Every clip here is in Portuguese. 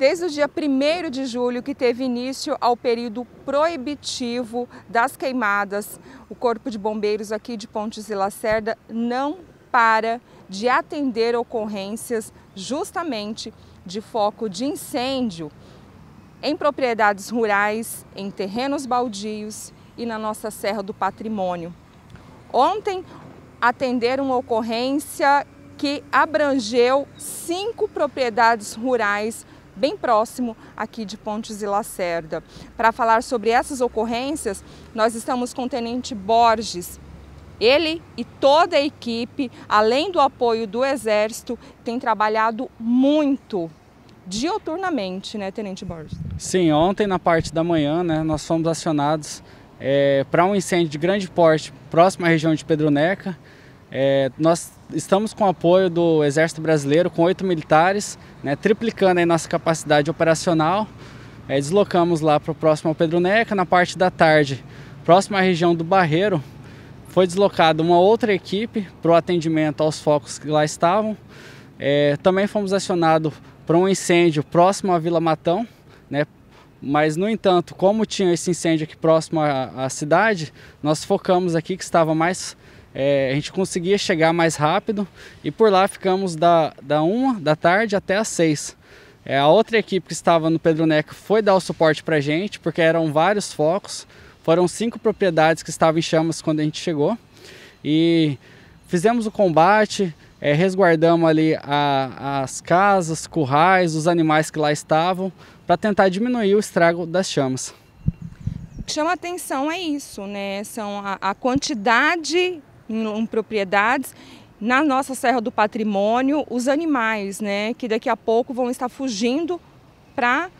desde o dia 1 de julho, que teve início ao período proibitivo das queimadas. O Corpo de Bombeiros aqui de Pontes e Lacerda não para de atender ocorrências justamente de foco de incêndio em propriedades rurais, em terrenos baldios e na nossa Serra do Patrimônio. Ontem atenderam uma ocorrência que abrangeu cinco propriedades rurais bem próximo aqui de Pontes e Lacerda. Para falar sobre essas ocorrências, nós estamos com o Tenente Borges. Ele e toda a equipe, além do apoio do Exército, tem trabalhado muito dioturnamente, né, Tenente Borges? Sim, ontem na parte da manhã, né, nós fomos acionados é, eh, para um incêndio de grande porte próximo à região de Pedroneca. É, nós estamos com o apoio do Exército Brasileiro, com oito militares, né, triplicando a nossa capacidade operacional. É, deslocamos lá para o próximo ao Pedro Neca. Na parte da tarde, próximo à região do Barreiro, foi deslocada uma outra equipe para o atendimento aos focos que lá estavam. É, também fomos acionados para um incêndio próximo à Vila Matão, né? mas no entanto, como tinha esse incêndio aqui próximo à, à cidade, nós focamos aqui que estava mais é, a gente conseguia chegar mais rápido e por lá ficamos da, da 1 da tarde até as 6. É, a outra equipe que estava no Pedro Neco foi dar o suporte para a gente, porque eram vários focos, foram cinco propriedades que estavam em chamas quando a gente chegou e fizemos o combate, é, resguardamos ali a, as casas, currais, os animais que lá estavam, para tentar diminuir o estrago das chamas. Chama atenção é isso, né? São a, a quantidade em, em propriedades na nossa Serra do Patrimônio os animais, né, que daqui a pouco vão estar fugindo para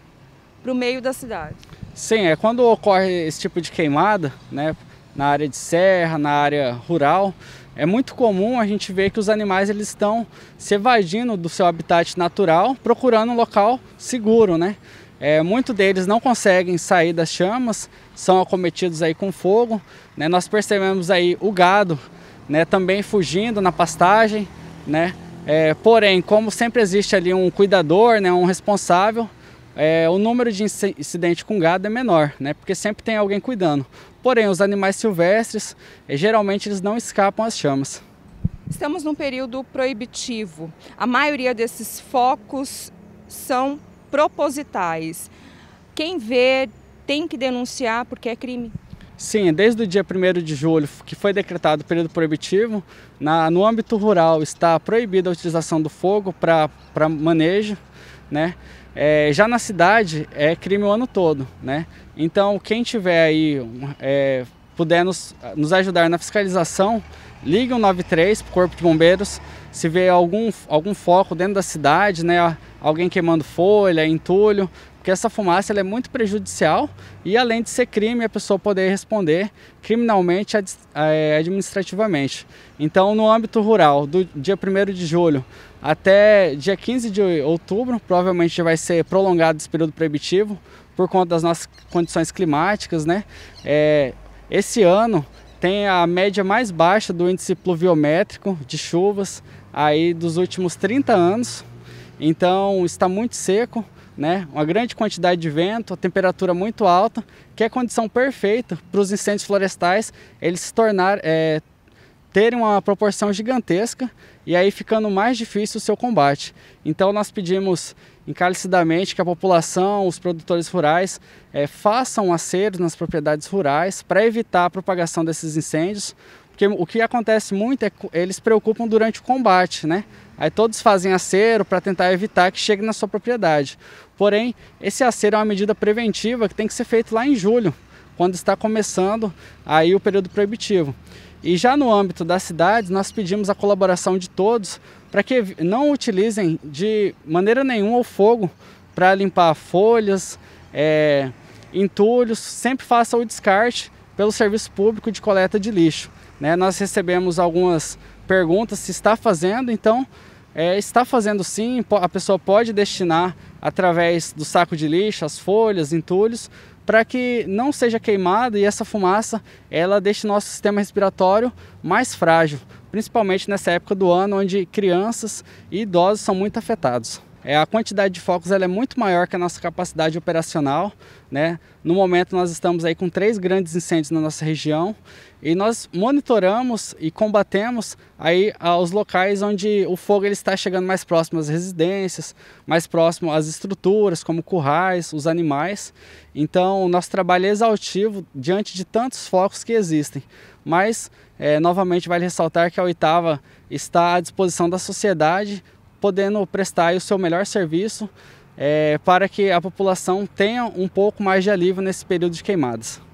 o meio da cidade. Sim, é quando ocorre esse tipo de queimada, né, na área de serra, na área rural, é muito comum a gente ver que os animais eles estão se evadindo do seu habitat natural, procurando um local seguro, né? É, Muitos deles não conseguem sair das chamas, são acometidos aí com fogo. Né? Nós percebemos aí o gado né, também fugindo na pastagem, né? É, porém, como sempre existe ali um cuidador, né, um responsável, é, o número de incidentes com gado é menor, né, porque sempre tem alguém cuidando. Porém, os animais silvestres, é, geralmente eles não escapam às chamas. Estamos num período proibitivo. A maioria desses focos são propositais. Quem vê tem que denunciar porque é crime. Sim, é desde o dia 1 de julho, que foi decretado o período proibitivo, na, no âmbito rural está proibida a utilização do fogo para manejo, né? É, já na cidade é crime o ano todo, né? Então quem tiver aí, é, puder nos, nos ajudar na fiscalização, ligue o 93 para o Corpo de Bombeiros, se vê algum, algum foco dentro da cidade, né? Alguém queimando folha, entulho, porque essa fumaça é muito prejudicial e além de ser crime, a pessoa poder responder criminalmente e eh, administrativamente. Então, no âmbito rural, do dia 1 de julho até dia 15 de outubro, provavelmente vai ser prolongado esse período proibitivo por conta das nossas condições climáticas. Né? É, esse ano tem a média mais baixa do índice pluviométrico de chuvas aí dos últimos 30 anos. Então, está muito seco né? Uma grande quantidade de vento, a temperatura muito alta, que é a condição perfeita para os incêndios florestais eles se tornar, é, terem uma proporção gigantesca e aí ficando mais difícil o seu combate. Então nós pedimos encarecidamente que a população, os produtores rurais, é, façam aceros nas propriedades rurais para evitar a propagação desses incêndios. Porque o que acontece muito é que eles preocupam durante o combate, né? Aí todos fazem acero para tentar evitar que chegue na sua propriedade. Porém, esse acero é uma medida preventiva que tem que ser feito lá em julho, quando está começando aí o período proibitivo. E já no âmbito das cidades, nós pedimos a colaboração de todos para que não utilizem de maneira nenhuma o fogo para limpar folhas, é, entulhos, sempre faça o descarte pelo serviço público de coleta de lixo. Né? Nós recebemos algumas perguntas se está fazendo, então é, está fazendo sim, a pessoa pode destinar através do saco de lixo, as folhas, entulhos, para que não seja queimada e essa fumaça ela deixe nosso sistema respiratório mais frágil, principalmente nessa época do ano onde crianças e idosos são muito afetados. É, a quantidade de focos ela é muito maior que a nossa capacidade operacional. Né? No momento nós estamos aí com três grandes incêndios na nossa região e nós monitoramos e combatemos aí aos ah, locais onde o fogo ele está chegando mais próximo às residências, mais próximo às estruturas, como currais, os animais. Então, nosso trabalho é exaustivo diante de tantos focos que existem. Mas, é, novamente, vale ressaltar que a oitava está à disposição da sociedade podendo prestar o seu melhor serviço é, para que a população tenha um pouco mais de alívio nesse período de queimadas.